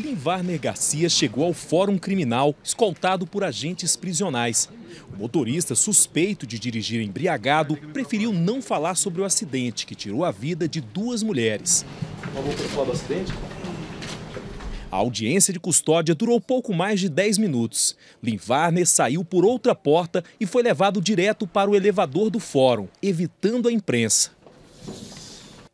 Linvarner Garcia chegou ao Fórum Criminal, escoltado por agentes prisionais. O motorista, suspeito de dirigir embriagado, preferiu não falar sobre o acidente que tirou a vida de duas mulheres. Vamos falar do acidente? A audiência de custódia durou pouco mais de 10 minutos. Linvarner saiu por outra porta e foi levado direto para o elevador do fórum, evitando a imprensa.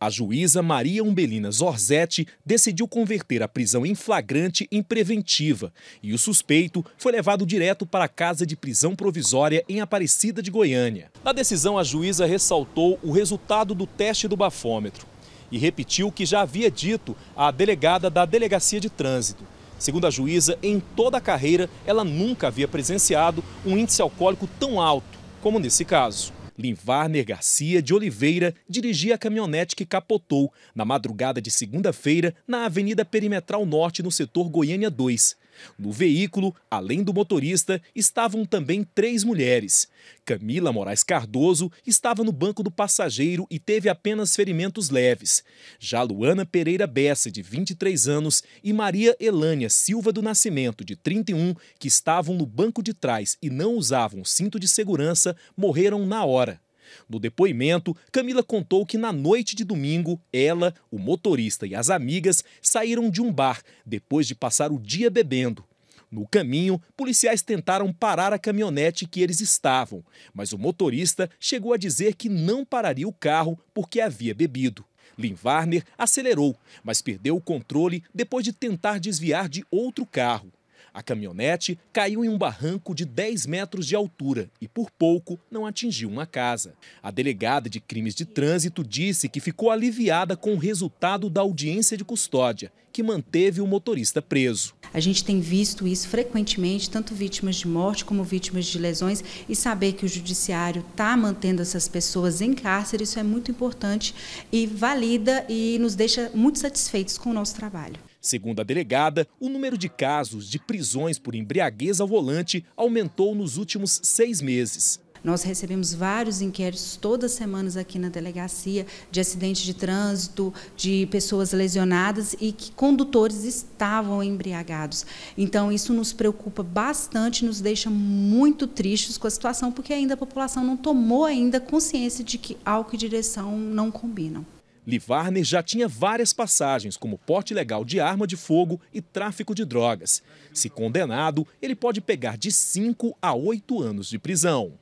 A juíza Maria Umbelina Zorzetti decidiu converter a prisão em flagrante em preventiva e o suspeito foi levado direto para a casa de prisão provisória em Aparecida de Goiânia. Na decisão, a juíza ressaltou o resultado do teste do bafômetro e repetiu o que já havia dito à delegada da Delegacia de Trânsito. Segundo a juíza, em toda a carreira, ela nunca havia presenciado um índice alcoólico tão alto como nesse caso. Livarner Garcia de Oliveira dirigia a caminhonete que capotou na madrugada de segunda-feira na Avenida Perimetral Norte, no setor Goiânia 2. No veículo, além do motorista, estavam também três mulheres. Camila Moraes Cardoso estava no banco do passageiro e teve apenas ferimentos leves. Já Luana Pereira Bessa, de 23 anos, e Maria Elânia Silva do Nascimento, de 31, que estavam no banco de trás e não usavam cinto de segurança, morreram na hora. No depoimento, Camila contou que na noite de domingo, ela, o motorista e as amigas saíram de um bar depois de passar o dia bebendo. No caminho, policiais tentaram parar a caminhonete que eles estavam, mas o motorista chegou a dizer que não pararia o carro porque havia bebido. Lin Warner acelerou, mas perdeu o controle depois de tentar desviar de outro carro. A caminhonete caiu em um barranco de 10 metros de altura e, por pouco, não atingiu uma casa. A delegada de crimes de trânsito disse que ficou aliviada com o resultado da audiência de custódia, que manteve o motorista preso. A gente tem visto isso frequentemente, tanto vítimas de morte como vítimas de lesões, e saber que o judiciário está mantendo essas pessoas em cárcere, isso é muito importante e valida e nos deixa muito satisfeitos com o nosso trabalho. Segundo a delegada, o número de casos de prisões por embriaguez ao volante aumentou nos últimos seis meses. Nós recebemos vários inquéritos todas as semanas aqui na delegacia de acidentes de trânsito, de pessoas lesionadas e que condutores estavam embriagados. Então, isso nos preocupa bastante, nos deixa muito tristes com a situação, porque ainda a população não tomou ainda consciência de que álcool e direção não combinam. Livarne já tinha várias passagens, como porte legal de arma de fogo e tráfico de drogas. Se condenado, ele pode pegar de 5 a 8 anos de prisão.